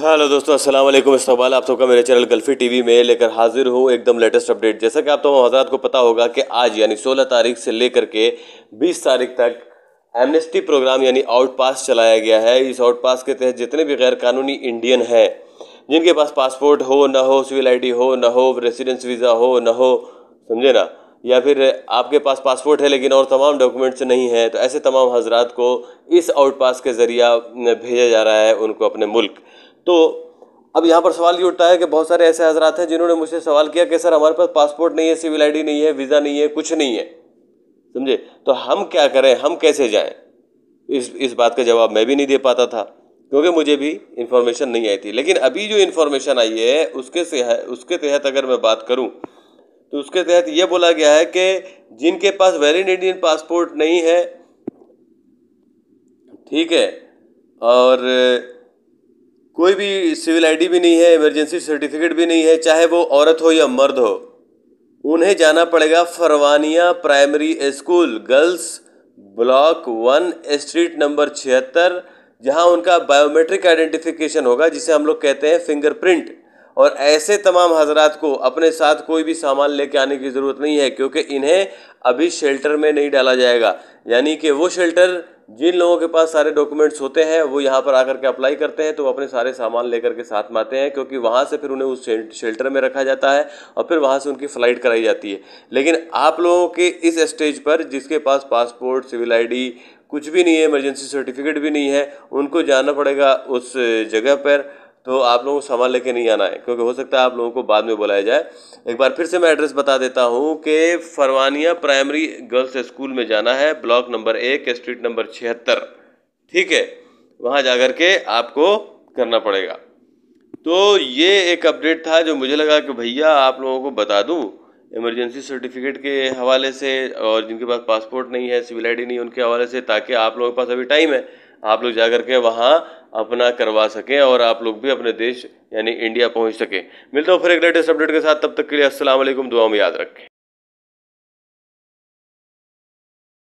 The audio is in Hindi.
हेलो दोस्तों अस्सलाम वालेकुम इस्तकबाल आप सबका मेरे चैनल गल्फी टीवी में लेकर हाजिर हूँ एकदम लेटेस्ट अपडेट जैसा कि आप तमाम तो हजरात को पता होगा कि आज यानी 16 तारीख से लेकर के 20 तारीख तक एमनेस्टी प्रोग्राम यानी आउट पास चलाया गया है इस आउट पास के तहत जितने भी गैर कानूनी इंडियन हैं जिनके पास पासपोर्ट हो ना हो सिविल आई हो ना हो रेसिडेंस वीज़ा हो ना हो समझे ना या फिर आपके पास पासपोर्ट है लेकिन और तमाम डॉक्यूमेंट्स नहीं हैं तो ऐसे तमाम हजरात को इस आउट पास के ज़रिया भेजा जा रहा है उनको अपने मुल्क तो अब यहाँ पर सवाल ये उठता है कि बहुत सारे ऐसे हजरात हैं जिन्होंने मुझसे सवाल किया कि सर हमारे पास पासपोर्ट नहीं है सिविल आईडी नहीं है वीज़ा नहीं है कुछ नहीं है समझे तो हम क्या करें हम कैसे जाएं इस इस बात का जवाब मैं भी नहीं दे पाता था क्योंकि मुझे भी इन्फॉर्मेशन नहीं आई थी लेकिन अभी जो इन्फॉर्मेशन आई है उसके से है, उसके तहत अगर मैं बात करूं तो उसके तहत ये बोला गया है कि जिनके पास वैलिड इंडियन पासपोर्ट नहीं है ठीक है और कोई भी सिविल आईडी भी नहीं है इमरजेंसी सर्टिफिकेट भी नहीं है चाहे वो औरत हो या मर्द हो उन्हें जाना पड़ेगा Farwaniya primary school girls block one street number छिहत्तर जहां उनका बायोमेट्रिक आइडेंटिफिकेशन होगा जिसे हम लोग कहते हैं फिंगरप्रिंट और ऐसे तमाम हजरात को अपने साथ कोई भी सामान लेके आने की ज़रूरत नहीं है क्योंकि इन्हें अभी शेल्टर में नहीं डाला जाएगा यानी कि वो शेल्टर जिन लोगों के पास सारे डॉक्यूमेंट्स होते हैं वो यहाँ पर आकर के अप्लाई करते हैं तो अपने सारे सामान लेकर के साथ में आते हैं क्योंकि वहाँ से फिर उन्हें उस शेल्टर में रखा जाता है और फिर वहाँ से उनकी फ़्लाइट कराई जाती है लेकिन आप लोगों के इस स्टेज पर जिसके पास पासपोर्ट सिविल आई कुछ भी नहीं है इमरजेंसी सर्टिफिकेट भी नहीं है उनको जाना पड़ेगा उस जगह पर तो आप लोगों को सामान लेके नहीं आना है क्योंकि हो सकता है आप लोगों को बाद में बुलाया जाए एक बार फिर से मैं एड्रेस बता देता हूँ कि फरवानिया प्राइमरी गर्ल्स स्कूल में जाना है ब्लॉक नंबर एक स्ट्रीट नंबर छिहत्तर ठीक है वहाँ जा कर के आपको करना पड़ेगा तो ये एक अपडेट था जो मुझे लगा कि भैया आप लोगों को बता दूँ इमरजेंसी सर्टिफिकेट के हवाले से और जिनके पास पासपोर्ट नहीं है सिविल आई नहीं उनके हवाले से ताकि आप लोगों के पास अभी टाइम है आप लोग जाकर के वहाँ अपना करवा सकें और आप लोग भी अपने देश यानी इंडिया पहुँच सकें मिलता हूँ फिर एक लेटेस्ट अपडेट के साथ तब तक के लिए असल दुआ में याद रखें